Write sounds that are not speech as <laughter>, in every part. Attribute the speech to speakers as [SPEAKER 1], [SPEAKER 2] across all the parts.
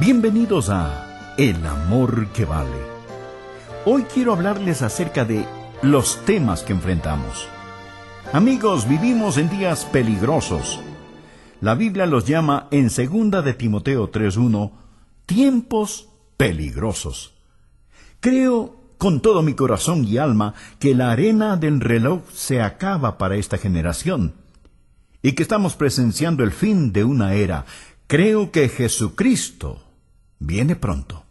[SPEAKER 1] Bienvenidos a El Amor que Vale. Hoy quiero hablarles acerca de los temas que enfrentamos. Amigos, vivimos en días peligrosos. La Biblia los llama en segunda de Timoteo 3.1 tiempos peligrosos. Creo con todo mi corazón y alma que la arena del reloj se acaba para esta generación y que estamos presenciando el fin de una era Creo que Jesucristo viene pronto.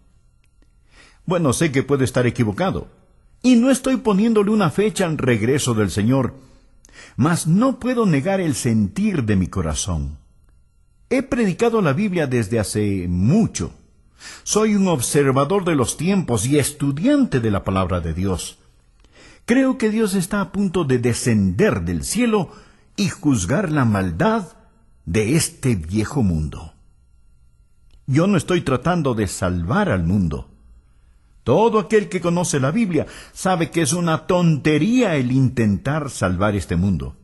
[SPEAKER 1] Bueno, sé que puede estar equivocado, y no estoy poniéndole una fecha al regreso del Señor, mas no puedo negar el sentir de mi corazón. He predicado la Biblia desde hace mucho. Soy un observador de los tiempos y estudiante de la palabra de Dios. Creo que Dios está a punto de descender del cielo y juzgar la maldad de este viejo mundo. Yo no estoy tratando de salvar al mundo. Todo aquel que conoce la Biblia sabe que es una tontería el intentar salvar este mundo.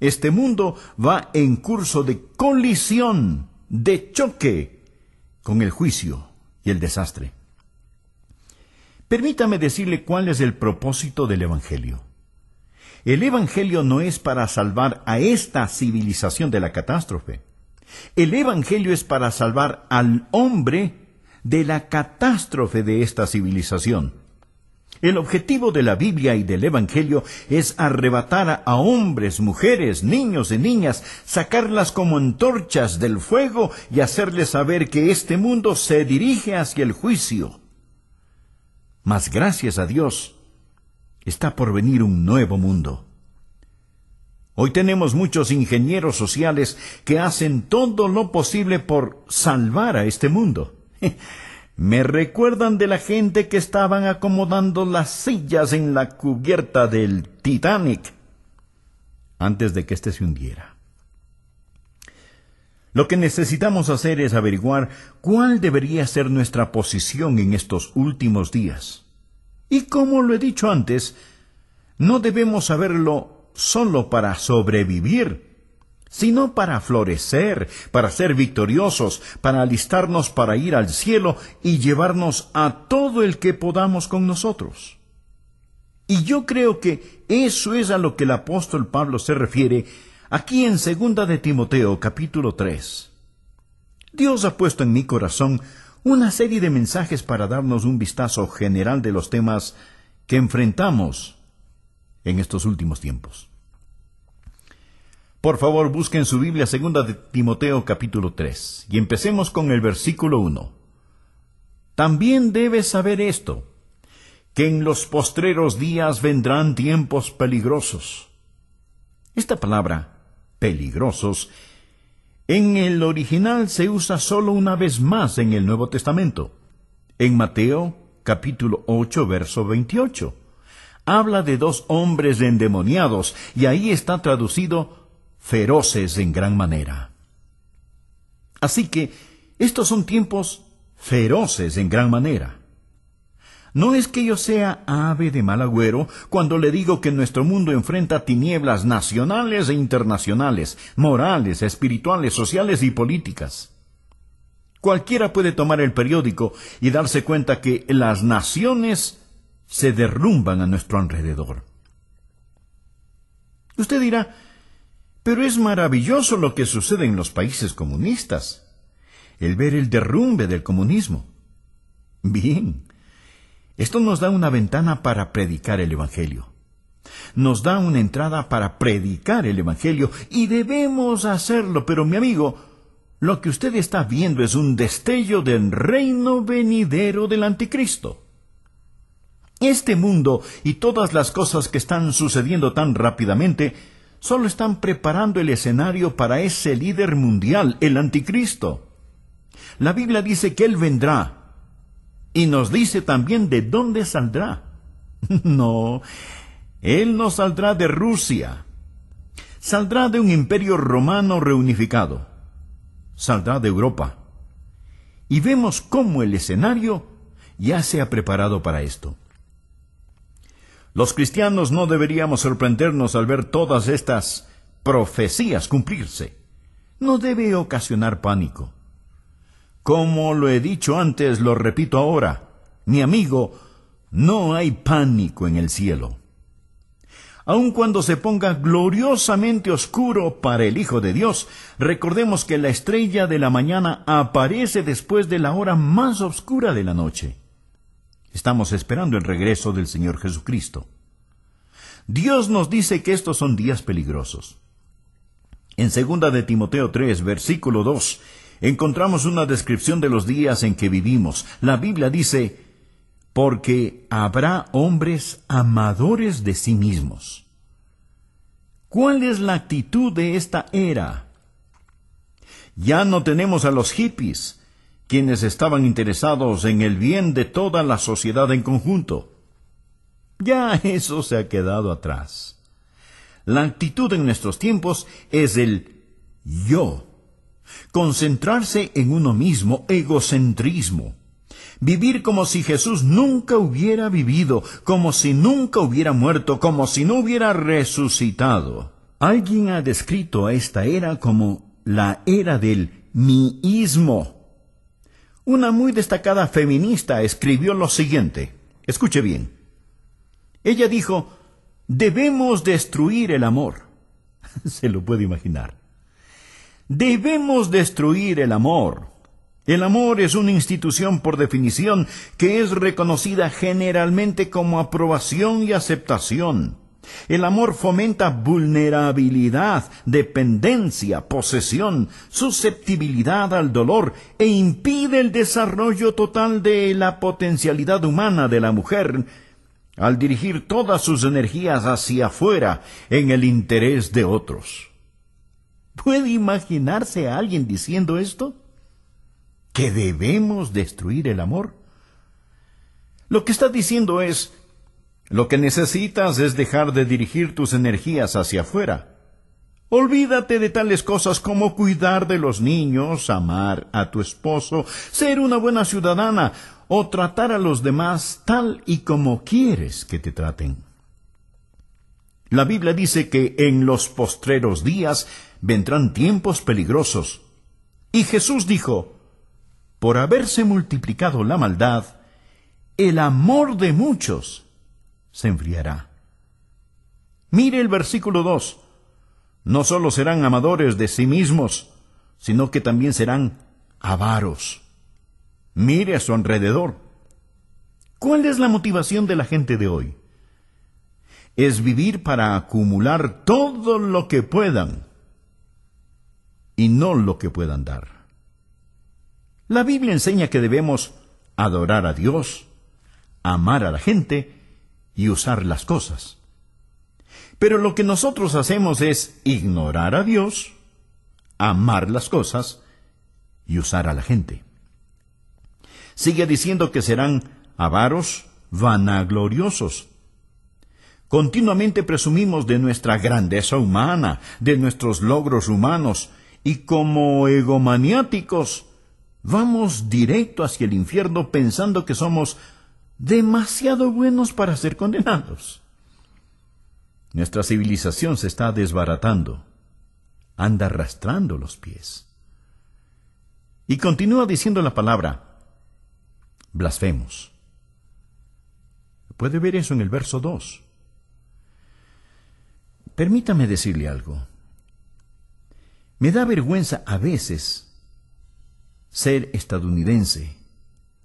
[SPEAKER 1] Este mundo va en curso de colisión, de choque con el juicio y el desastre. Permítame decirle cuál es el propósito del Evangelio. El Evangelio no es para salvar a esta civilización de la catástrofe. El Evangelio es para salvar al hombre de la catástrofe de esta civilización. El objetivo de la Biblia y del Evangelio es arrebatar a hombres, mujeres, niños y niñas, sacarlas como antorchas del fuego y hacerles saber que este mundo se dirige hacia el juicio. Mas gracias a Dios, está por venir un nuevo mundo Hoy tenemos muchos ingenieros sociales que hacen todo lo posible por salvar a este mundo. <laughs> Me recuerdan de la gente que estaban acomodando las sillas en la cubierta del Titanic antes de que éste se hundiera. Lo que necesitamos hacer es averiguar cuál debería ser nuestra posición en estos últimos días. Y como lo he dicho antes, no debemos saberlo solo para sobrevivir, sino para florecer, para ser victoriosos, para alistarnos para ir al cielo y llevarnos a todo el que podamos con nosotros. Y yo creo que eso es a lo que el apóstol Pablo se refiere aquí en segunda de Timoteo capítulo 3. Dios ha puesto en mi corazón una serie de mensajes para darnos un vistazo general de los temas que enfrentamos en estos últimos tiempos. Por favor, busquen su Biblia segunda de Timoteo capítulo 3 y empecemos con el versículo 1. También debes saber esto, que en los postreros días vendrán tiempos peligrosos. Esta palabra, peligrosos, en el original se usa solo una vez más en el Nuevo Testamento, en Mateo capítulo 8, verso 28 habla de dos hombres endemoniados y ahí está traducido feroces en gran manera. Así que estos son tiempos feroces en gran manera. No es que yo sea ave de mal agüero cuando le digo que nuestro mundo enfrenta tinieblas nacionales e internacionales, morales, espirituales, sociales y políticas. Cualquiera puede tomar el periódico y darse cuenta que las naciones se derrumban a nuestro alrededor. Usted dirá, pero es maravilloso lo que sucede en los países comunistas, el ver el derrumbe del comunismo. Bien, esto nos da una ventana para predicar el Evangelio. Nos da una entrada para predicar el Evangelio y debemos hacerlo, pero mi amigo, lo que usted está viendo es un destello del reino venidero del anticristo. Este mundo y todas las cosas que están sucediendo tan rápidamente solo están preparando el escenario para ese líder mundial, el anticristo. La Biblia dice que Él vendrá y nos dice también de dónde saldrá. <laughs> No, Él no saldrá de Rusia, saldrá de un imperio romano reunificado, saldrá de Europa. Y vemos cómo el escenario ya se ha preparado para esto. Los cristianos no deberíamos sorprendernos al ver todas estas profecías cumplirse. No debe ocasionar pánico. Como lo he dicho antes, lo repito ahora, mi amigo, no hay pánico en el cielo. Aun cuando se ponga gloriosamente oscuro para el Hijo de Dios, recordemos que la estrella de la mañana aparece después de la hora más oscura de la noche. Estamos esperando el regreso del Señor Jesucristo. Dios nos dice que estos son días peligrosos. En 2 de Timoteo 3, versículo 2, encontramos una descripción de los días en que vivimos. La Biblia dice, porque habrá hombres amadores de sí mismos. ¿Cuál es la actitud de esta era? Ya no tenemos a los hippies, quienes estaban interesados en el bien de toda la sociedad en conjunto. Ya eso se ha quedado atrás. La actitud en nuestros tiempos es el yo, concentrarse en uno mismo, egocentrismo, vivir como si Jesús nunca hubiera vivido, como si nunca hubiera muerto, como si no hubiera resucitado. Alguien ha descrito a esta era como la era del miísmo una muy destacada feminista escribió lo siguiente. Escuche bien. Ella dijo, debemos destruir el amor. <laughs> Se lo puede imaginar. Debemos destruir el amor. El amor es una institución por definición que es reconocida generalmente como aprobación y aceptación. El amor fomenta vulnerabilidad, dependencia, posesión, susceptibilidad al dolor e impide el desarrollo total de la potencialidad humana de la mujer al dirigir todas sus energías hacia afuera en el interés de otros. ¿Puede imaginarse a alguien diciendo esto? ¿Que debemos destruir el amor? Lo que está diciendo es lo que necesitas es dejar de dirigir tus energías hacia afuera. Olvídate de tales cosas como cuidar de los niños, amar a tu esposo, ser una buena ciudadana o tratar a los demás tal y como quieres que te traten. La Biblia dice que en los postreros días vendrán tiempos peligrosos. Y Jesús dijo, por haberse multiplicado la maldad, el amor de muchos se enfriará. Mire el versículo 2. No solo serán amadores de sí mismos, sino que también serán avaros. Mire a su alrededor. ¿Cuál es la motivación de la gente de hoy? Es vivir para acumular todo lo que puedan y no lo que puedan dar. La Biblia enseña que debemos adorar a Dios, amar a la gente y usar las cosas. Pero lo que nosotros hacemos es ignorar a Dios, amar las cosas y usar a la gente. Sigue diciendo que serán avaros, vanagloriosos. Continuamente presumimos de nuestra grandeza humana, de nuestros logros humanos, y como egomaniáticos vamos directo hacia el infierno pensando que somos demasiado buenos para ser condenados. Nuestra civilización se está desbaratando, anda arrastrando los pies. Y continúa diciendo la palabra, blasfemos. Puede ver eso en el verso 2. Permítame decirle algo. Me da vergüenza a veces ser estadounidense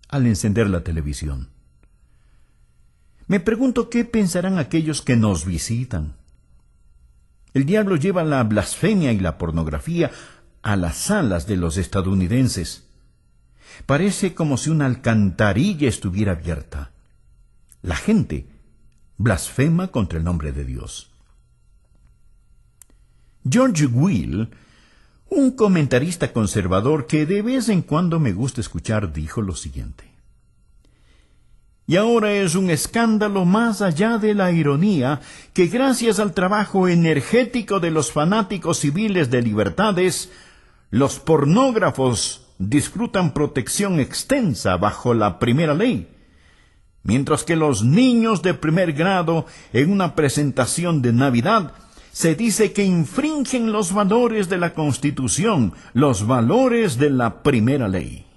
[SPEAKER 1] al encender la televisión. Me pregunto qué pensarán aquellos que nos visitan. El diablo lleva la blasfemia y la pornografía a las salas de los estadounidenses. Parece como si una alcantarilla estuviera abierta. La gente blasfema contra el nombre de Dios. George Will, un comentarista conservador que de vez en cuando me gusta escuchar, dijo lo siguiente. Y ahora es un escándalo más allá de la ironía que gracias al trabajo energético de los fanáticos civiles de libertades, los pornógrafos disfrutan protección extensa bajo la primera ley, mientras que los niños de primer grado en una presentación de Navidad se dice que infringen los valores de la Constitución, los valores de la primera ley.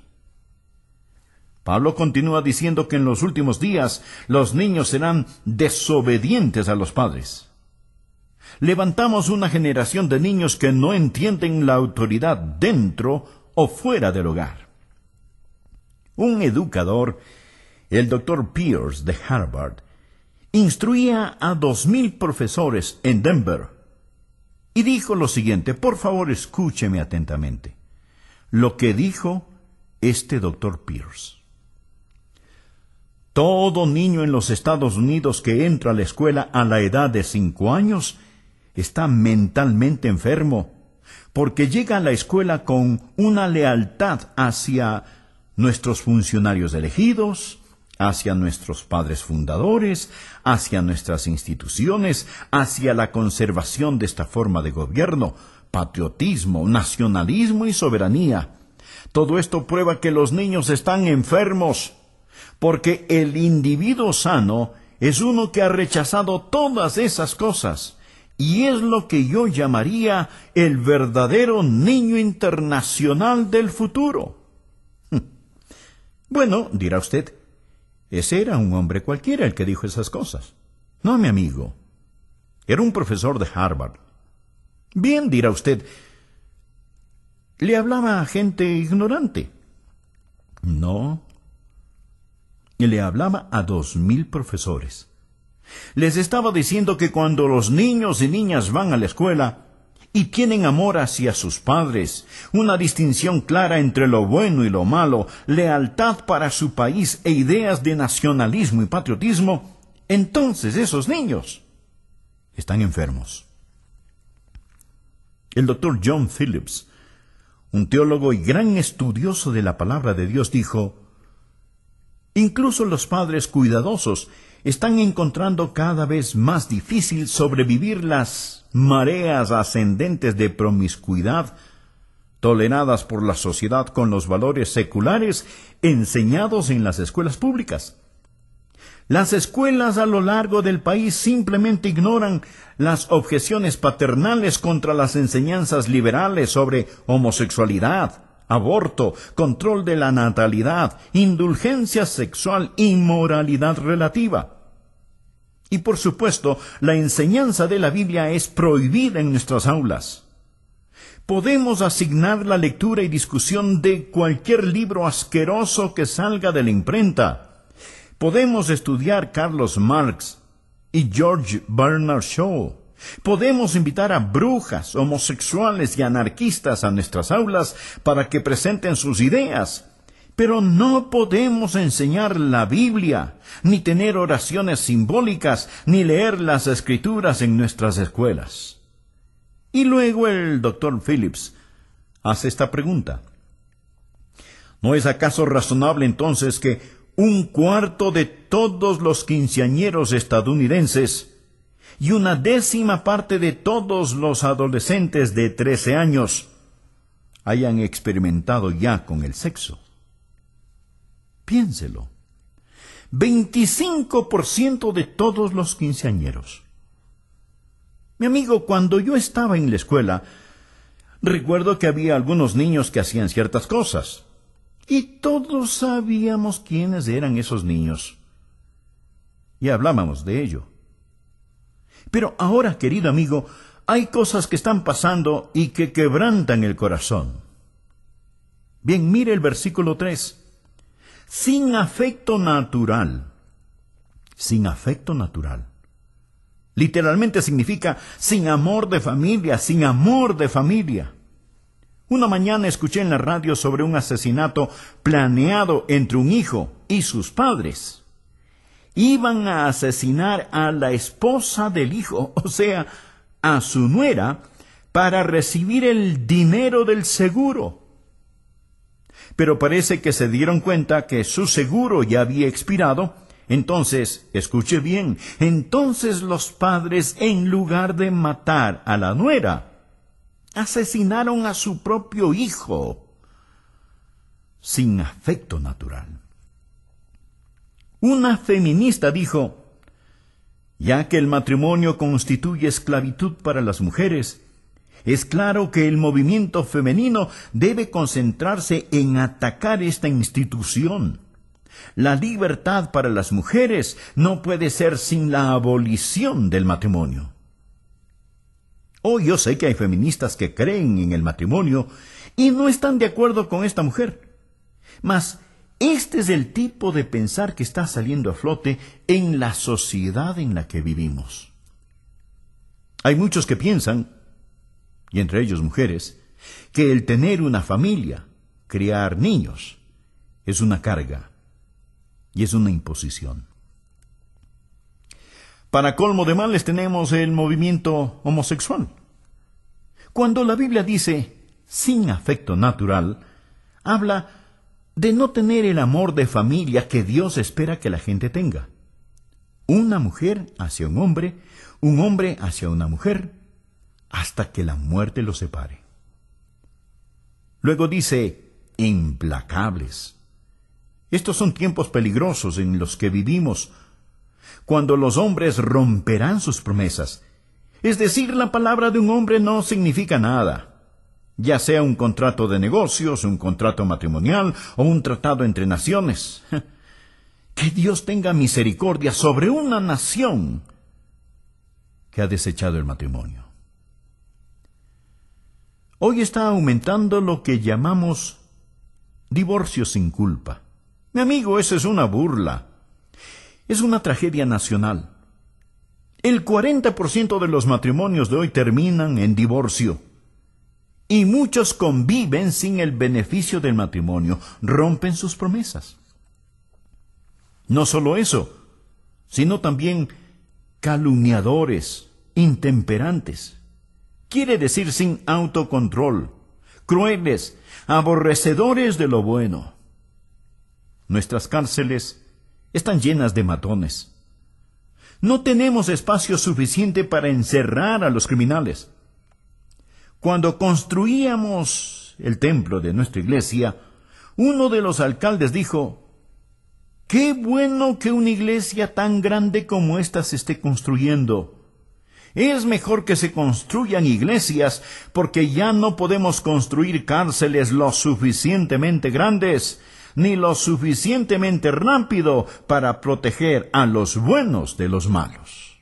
[SPEAKER 1] Pablo continúa diciendo que en los últimos días los niños serán desobedientes a los padres. Levantamos una generación de niños que no entienden la autoridad dentro o fuera del hogar. Un educador, el doctor Pierce de Harvard, instruía a dos mil profesores en Denver y dijo lo siguiente, por favor escúcheme atentamente, lo que dijo este doctor Pierce. Todo niño en los Estados Unidos que entra a la escuela a la edad de cinco años está mentalmente enfermo, porque llega a la escuela con una lealtad hacia nuestros funcionarios elegidos, hacia nuestros padres fundadores, hacia nuestras instituciones, hacia la conservación de esta forma de gobierno, patriotismo, nacionalismo y soberanía. Todo esto prueba que los niños están enfermos porque el individuo sano es uno que ha rechazado todas esas cosas, y es lo que yo llamaría el verdadero niño internacional del futuro. <laughs> Bueno, dirá usted, ese era un hombre cualquiera el que dijo esas cosas. No, mi amigo. Era un profesor de Harvard. Bien, dirá usted. Le hablaba a gente ignorante. No, le hablaba a dos mil profesores. Les estaba diciendo que cuando los niños y niñas van a la escuela y tienen amor hacia sus padres, una distinción clara entre lo bueno y lo malo, lealtad para su país e ideas de nacionalismo y patriotismo, entonces esos niños están enfermos. El doctor John Phillips, un teólogo y gran estudioso de la palabra de Dios, dijo, Incluso los padres cuidadosos están encontrando cada vez más difícil sobrevivir las mareas ascendentes de promiscuidad toleradas por la sociedad con los valores seculares enseñados en las escuelas públicas. Las escuelas a lo largo del país simplemente ignoran las objeciones paternales contra las enseñanzas liberales sobre homosexualidad, aborto, control de la natalidad, indulgencia sexual y moralidad relativa. Y por supuesto, la enseñanza de la Biblia es prohibida en nuestras aulas. Podemos asignar la lectura y discusión de cualquier libro asqueroso que salga de la imprenta. Podemos estudiar Carlos Marx y George Bernard Shaw Podemos invitar a brujas, homosexuales y anarquistas a nuestras aulas para que presenten sus ideas, pero no podemos enseñar la Biblia, ni tener oraciones simbólicas, ni leer las escrituras en nuestras escuelas. Y luego el doctor Phillips hace esta pregunta. ¿No es acaso razonable entonces que un cuarto de todos los quinceañeros estadounidenses y una décima parte de todos los adolescentes de 13 años hayan experimentado ya con el sexo. Piénselo. 25% de todos los quinceañeros. Mi amigo, cuando yo estaba en la escuela, recuerdo que había algunos niños que hacían ciertas cosas. Y todos sabíamos quiénes eran esos niños. Y hablábamos de ello. Pero ahora, querido amigo, hay cosas que están pasando y que quebrantan el corazón. Bien, mire el versículo 3. Sin afecto natural. Sin afecto natural. Literalmente significa sin amor de familia, sin amor de familia. Una mañana escuché en la radio sobre un asesinato planeado entre un hijo y sus padres iban a asesinar a la esposa del hijo, <laughs> o sea, a su nuera, para recibir el dinero del seguro. Pero parece que se dieron cuenta que su seguro ya había expirado, entonces, escuche bien, entonces los padres, en lugar de matar a la nuera, asesinaron a su propio hijo sin afecto natural. Una feminista dijo, ya que el matrimonio constituye esclavitud para las mujeres, es claro que el movimiento femenino debe concentrarse en atacar esta institución. La libertad para las mujeres no puede ser sin la abolición del matrimonio. Hoy oh, yo sé que hay feministas que creen en el matrimonio y no están de acuerdo con esta mujer. Mas este es el tipo de pensar que está saliendo a flote en la sociedad en la que vivimos. Hay muchos que piensan, y entre ellos mujeres, que el tener una familia, criar niños, es una carga y es una imposición. Para colmo de males tenemos el movimiento homosexual. Cuando la Biblia dice sin afecto natural, habla de no tener el amor de familia que Dios espera que la gente tenga. Una mujer hacia un hombre, un hombre hacia una mujer, hasta que la muerte los separe. Luego dice, implacables. Estos son tiempos peligrosos en los que vivimos, cuando los hombres romperán sus promesas. Es decir, la palabra de un hombre no significa nada ya sea un contrato de negocios, un contrato matrimonial o un tratado entre naciones. <laughs> Que Dios tenga misericordia sobre una nación que ha desechado el matrimonio. Hoy está aumentando lo que llamamos divorcio sin culpa. Mi amigo, eso es una burla. Es una tragedia nacional. El 40% de los matrimonios de hoy terminan en divorcio. Y muchos conviven sin el beneficio del matrimonio, rompen sus promesas. No solo eso, sino también calumniadores, intemperantes. Quiere decir sin autocontrol, crueles, aborrecedores de lo bueno. Nuestras cárceles están llenas de matones. No tenemos espacio suficiente para encerrar a los criminales. Cuando construíamos el templo de nuestra iglesia, uno de los alcaldes dijo, Qué bueno que una iglesia tan grande como esta se esté construyendo. Es mejor que se construyan iglesias porque ya no podemos construir cárceles lo suficientemente grandes ni lo suficientemente rápido para proteger a los buenos de los malos.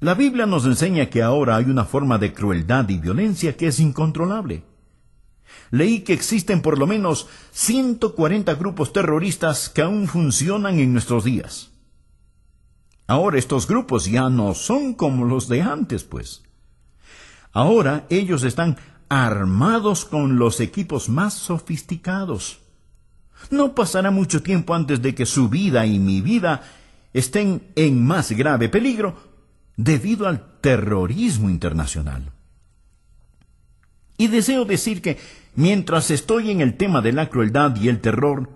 [SPEAKER 1] La Biblia nos enseña que ahora hay una forma de crueldad y violencia que es incontrolable. Leí que existen por lo menos 140 grupos terroristas que aún funcionan en nuestros días. Ahora estos grupos ya no son como los de antes, pues. Ahora ellos están armados con los equipos más sofisticados. No pasará mucho tiempo antes de que su vida y mi vida estén en más grave peligro debido al terrorismo internacional. Y deseo decir que, mientras estoy en el tema de la crueldad y el terror,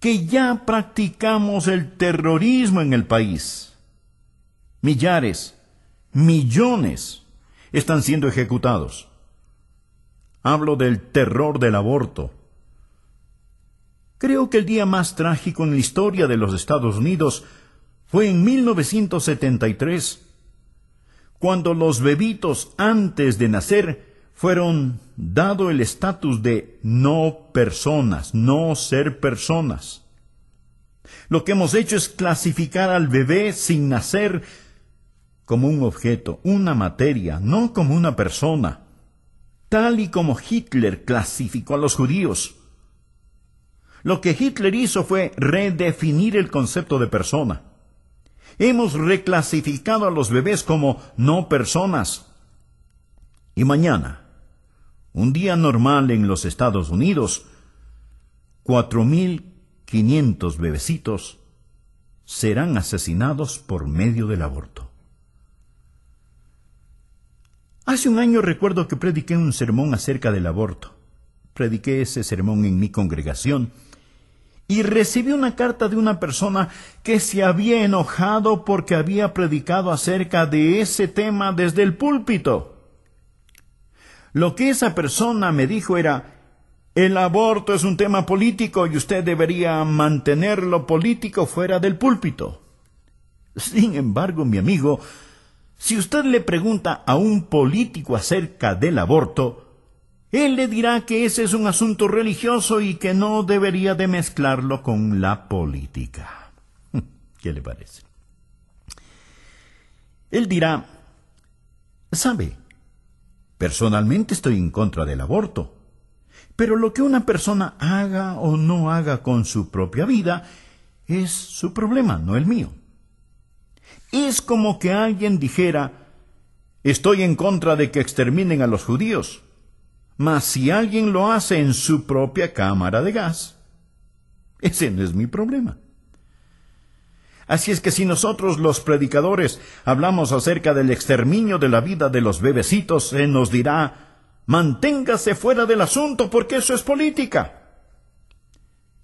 [SPEAKER 1] que ya practicamos el terrorismo en el país. Millares, millones están siendo ejecutados. Hablo del terror del aborto. Creo que el día más trágico en la historia de los Estados Unidos fue en 1973, cuando los bebitos antes de nacer fueron dado el estatus de no personas, no ser personas. Lo que hemos hecho es clasificar al bebé sin nacer como un objeto, una materia, no como una persona, tal y como Hitler clasificó a los judíos. Lo que Hitler hizo fue redefinir el concepto de persona. Hemos reclasificado a los bebés como no personas. Y mañana, un día normal en los Estados Unidos, 4.500 bebecitos serán asesinados por medio del aborto. Hace un año recuerdo que prediqué un sermón acerca del aborto. Prediqué ese sermón en mi congregación y recibí una carta de una persona que se había enojado porque había predicado acerca de ese tema desde el púlpito. Lo que esa persona me dijo era, el aborto es un tema político y usted debería mantenerlo político fuera del púlpito. Sin embargo, mi amigo, si usted le pregunta a un político acerca del aborto, él le dirá que ese es un asunto religioso y que no debería de mezclarlo con la política. <laughs> ¿Qué le parece? Él dirá, sabe, personalmente estoy en contra del aborto, pero lo que una persona haga o no haga con su propia vida es su problema, no el mío. Es como que alguien dijera, estoy en contra de que exterminen a los judíos, mas si alguien lo hace en su propia cámara de gas, ese no es mi problema. Así es que si nosotros los predicadores hablamos acerca del exterminio de la vida de los bebecitos, él nos dirá, manténgase fuera del asunto porque eso es política.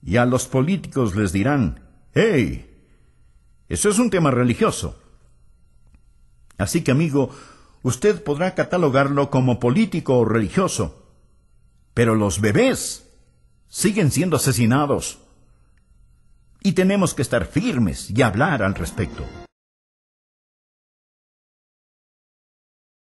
[SPEAKER 1] Y a los políticos les dirán, hey, eso es un tema religioso. Así que amigo, usted podrá catalogarlo como político o religioso, pero los bebés siguen siendo asesinados. Y tenemos que estar firmes y hablar al respecto.